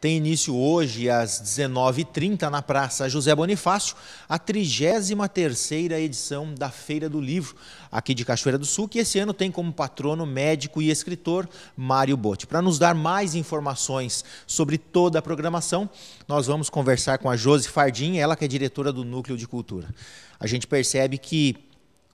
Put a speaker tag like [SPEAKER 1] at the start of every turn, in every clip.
[SPEAKER 1] tem início hoje às 19h30 na Praça José Bonifácio, a 33ª edição da Feira do Livro, aqui de Cachoeira do Sul, que esse ano tem como patrono médico e escritor Mário Botti. Para nos dar mais informações sobre toda a programação, nós vamos conversar com a Josi Fardim, ela que é diretora do Núcleo de Cultura. A gente percebe que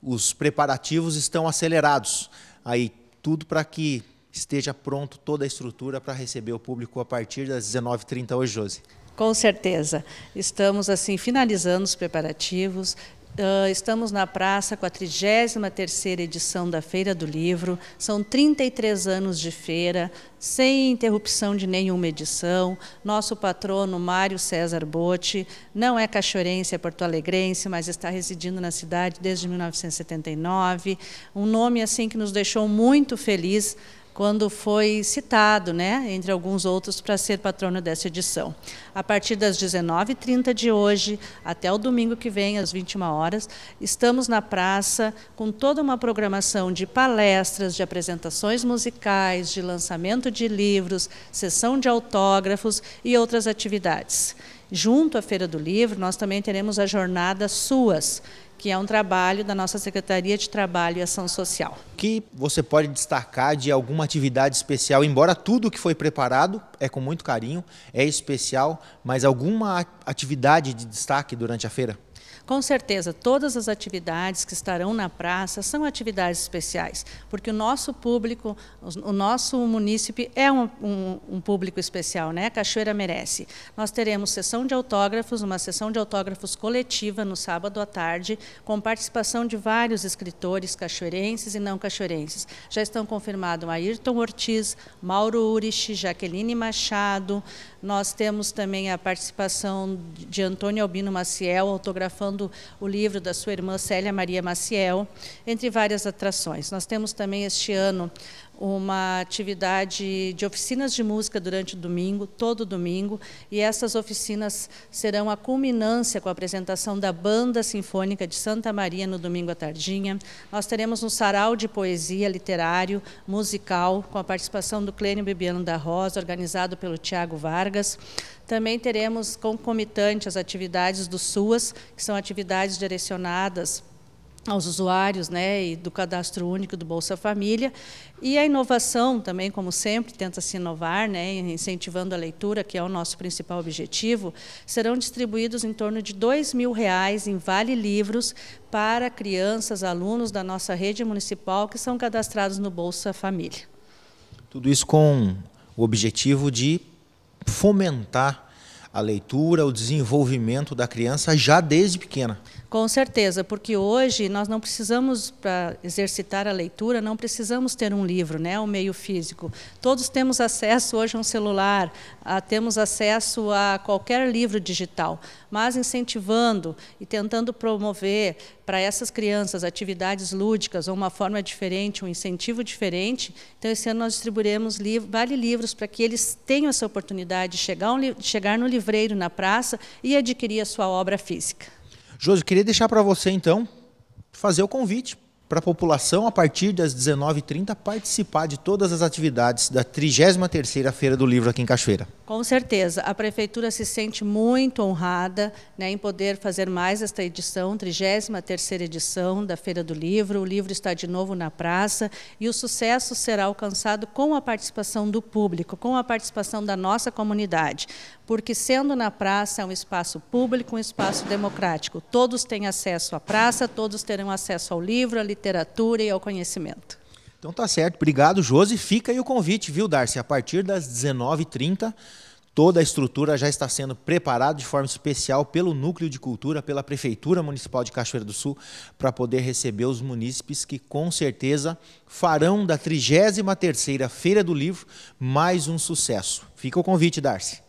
[SPEAKER 1] os preparativos estão acelerados. Aí tudo para que esteja pronto toda a estrutura para receber o público a partir das 19h30 hoje, Josi.
[SPEAKER 2] Com certeza. Estamos assim finalizando os preparativos, ah, estamos na praça com a 33ª edição da Feira do Livro. São 33 anos de feira, sem interrupção de nenhuma edição. Nosso patrono, Mário César Botti, não é cachorense, é porto-alegrense, mas está residindo na cidade desde 1979. Um nome assim que nos deixou muito feliz quando foi citado, né, entre alguns outros, para ser patrono dessa edição. A partir das 19h30 de hoje, até o domingo que vem, às 21 horas, estamos na praça com toda uma programação de palestras, de apresentações musicais, de lançamento de livros, sessão de autógrafos e outras atividades. Junto à Feira do Livro, nós também teremos a jornada Suas, que é um trabalho da nossa Secretaria de Trabalho e Ação Social. O que
[SPEAKER 1] você pode destacar de alguma atividade especial, embora tudo que foi preparado é com muito carinho, é especial, mas alguma atividade de destaque durante a feira?
[SPEAKER 2] Com certeza, todas as atividades que estarão na praça são atividades especiais, porque o nosso público, o nosso munícipe é um, um, um público especial, né? A Cachoeira merece. Nós teremos sessão de autógrafos, uma sessão de autógrafos coletiva no sábado à tarde, com participação de vários escritores cachoeirenses e não cachoeirenses. Já estão confirmados Ayrton Ortiz, Mauro Urich, Jaqueline Machado. Nós temos também a participação de Antônio Albino Maciel, autografado autografando o livro da sua irmã Célia Maria Maciel, entre várias atrações. Nós temos também este ano uma atividade de oficinas de música durante o domingo, todo domingo, e essas oficinas serão a culminância com a apresentação da Banda Sinfônica de Santa Maria no domingo à tardinha. Nós teremos um sarau de poesia literário, musical, com a participação do Clênio Bibiano da Rosa, organizado pelo Tiago Vargas. Também teremos concomitantes as atividades do SUAS, que são atividades direcionadas aos usuários né, e do cadastro único do Bolsa Família. E a inovação também, como sempre, tenta se inovar, né, incentivando a leitura, que é o nosso principal objetivo, serão distribuídos em torno de dois mil reais em vale-livros para crianças, alunos da nossa rede municipal que são cadastrados no Bolsa Família.
[SPEAKER 1] Tudo isso com o objetivo de fomentar a leitura, o desenvolvimento da criança já desde pequena.
[SPEAKER 2] Com certeza, porque hoje nós não precisamos, para exercitar a leitura, não precisamos ter um livro, né, o meio físico. Todos temos acesso hoje a um celular, a, temos acesso a qualquer livro digital, mas incentivando e tentando promover para essas crianças atividades lúdicas ou uma forma diferente, um incentivo diferente. Então, esse ano nós distribuiremos livro, vale livros para que eles tenham essa oportunidade de chegar, um, chegar no livro livreiro na praça e adquirir a sua obra física.
[SPEAKER 1] Josi, queria deixar para você então fazer o convite para a população, a partir das 19h30, participar de todas as atividades da 33ª Feira do Livro aqui em Cachoeira.
[SPEAKER 2] Com certeza. A Prefeitura se sente muito honrada né, em poder fazer mais esta edição, 33ª edição da Feira do Livro. O livro está de novo na praça e o sucesso será alcançado com a participação do público, com a participação da nossa comunidade. Porque sendo na praça é um espaço público, um espaço democrático. Todos têm acesso à praça, todos terão acesso ao livro, à literatura e ao conhecimento.
[SPEAKER 1] Então tá certo. Obrigado, Josi. Fica aí o convite, viu, Darcy? A partir das 19h30, toda a estrutura já está sendo preparada de forma especial pelo Núcleo de Cultura, pela Prefeitura Municipal de Cachoeira do Sul, para poder receber os munícipes que com certeza farão da 33ª Feira do Livro mais um sucesso. Fica o convite, Darcy.